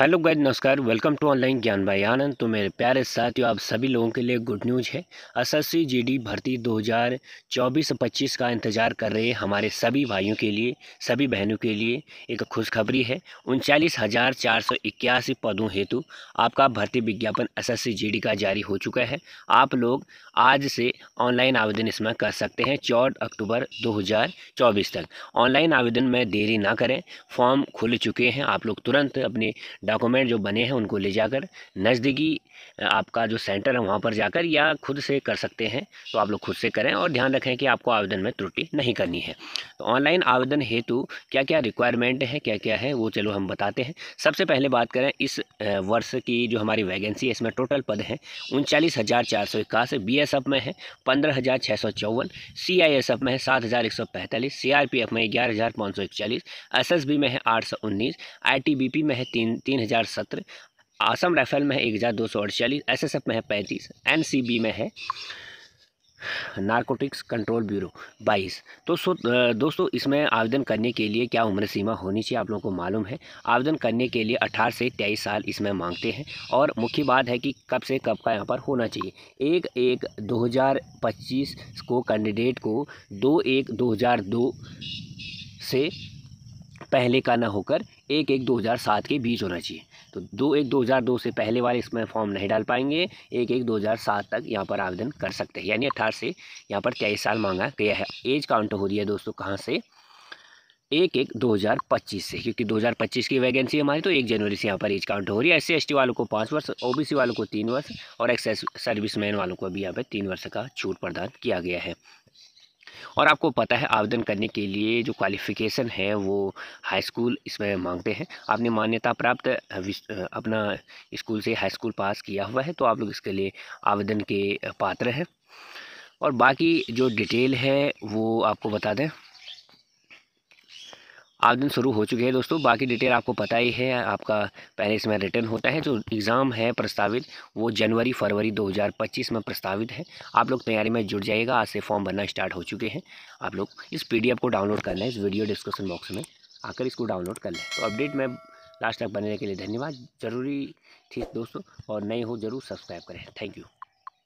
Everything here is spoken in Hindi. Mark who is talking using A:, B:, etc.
A: हेलो गाइज नमस्कार वेलकम टू ऑनलाइन ज्ञान भाई आनंद तो मेरे प्यारे साथियों आप सभी लोगों के लिए गुड न्यूज़ है एस एस भर्ती 2024-25 का इंतज़ार कर रहे हमारे सभी भाइयों के लिए सभी बहनों के लिए एक खुशखबरी है उनचालीस हज़ार चार सौ इक्यासी पदों हेतु आपका भर्ती विज्ञापन एस एस का जारी हो चुका है आप लोग आज से ऑनलाइन आवेदन इसमें कर सकते हैं चौदह अक्टूबर दो तक ऑनलाइन आवेदन में देरी ना करें फॉर्म खुल चुके हैं आप लोग तुरंत अपने डॉक्यूमेंट जो बने हैं उनको ले जाकर नज़दीकी आपका जो सेंटर है वहाँ पर जाकर या खुद से कर सकते हैं तो आप लोग खुद से करें और ध्यान रखें कि आपको आवेदन में त्रुटि नहीं करनी है तो ऑनलाइन आवेदन हेतु क्या क्या रिक्वायरमेंट है क्या क्या है वो चलो हम बताते हैं सबसे पहले बात करें इस वर्ष की जो हमारी वैकेंसी है इसमें टोटल पद हैं उनचालीस हज़ार चार सौ इक्यासी बी एस एफ में है पंद्रह हज़ार छः सौ चौवन सी आई एस एफ में है सात हज़ार एक सौ पैंतालीस सी आर पी एफ में ग्यारह हज़ार पाँच सौ इकचालीस एस एस बी में है आठ सौ उन्नीस आई टी बी पी में है तीन तीन हज़ार सत्रह आसम राइफल में है एक हज़ार दो सौ अड़चालीस एस एस एफ में है पैंतीस एन सी बी में है नारकोटिक्स कंट्रोल ब्यूरो बाईस तो सो दोस्तों इसमें आवेदन करने के लिए क्या उम्र सीमा होनी चाहिए आप लोगों को मालूम है आवेदन करने के लिए अठारह से तेईस साल इसमें मांगते हैं और मुख्य बात है कि कब से कब का यहाँ पर होना चाहिए एक एक दो हज़ार पच्चीस को कैंडिडेट को दो एक दो हज़ार दो से पहले का ना होकर एक एक 2007 के बीच होना चाहिए तो दो एक 2002 से पहले वाले इसमें फॉर्म नहीं डाल पाएंगे एक एक 2007 तक यहाँ पर आवेदन कर सकते हैं यानी अठारह से यहाँ पर तेईस साल मांगा गया है एज काउंट हो रही है दोस्तों कहाँ से एक एक 2025 से क्योंकि 2025 की वैकेंसी हमारी तो एक जनवरी से यहाँ पर एज काउंट हो रही है एस सी वालों को पाँच वर्ष ओबीसी वालों को तीन वर्ष और एक्सेस सर्विसमैन वालों को भी यहाँ पर तीन वर्ष का छूट प्रदान किया गया है और आपको पता है आवेदन करने के लिए जो क्वालिफ़िकेशन है वो हाई स्कूल इसमें मांगते हैं आपने मान्यता प्राप्त अपना स्कूल से हाई स्कूल पास किया हुआ है तो आप लोग इसके लिए आवेदन के पात्र हैं और बाकी जो डिटेल है वो आपको बता दें आवेदन शुरू हो चुके हैं दोस्तों बाकी डिटेल आपको पता ही है आपका पहले इसमें रिटर्न होता है जो एग्ज़ाम है प्रस्तावित वो जनवरी फरवरी 2025 में प्रस्तावित है आप लोग तैयारी में जुड़ जाइएगा आज से फॉर्म भरना स्टार्ट हो चुके हैं आप लोग इस पी को डाउनलोड कर लें इस वीडियो डिस्क्रिप्सन बॉक्स में आकर इसको डाउनलोड कर लें तो अपडेट में लास्ट तक बनने के लिए धन्यवाद ज़रूरी थी दोस्तों और नए हो ज़रूर सब्सक्राइब करें थैंक यू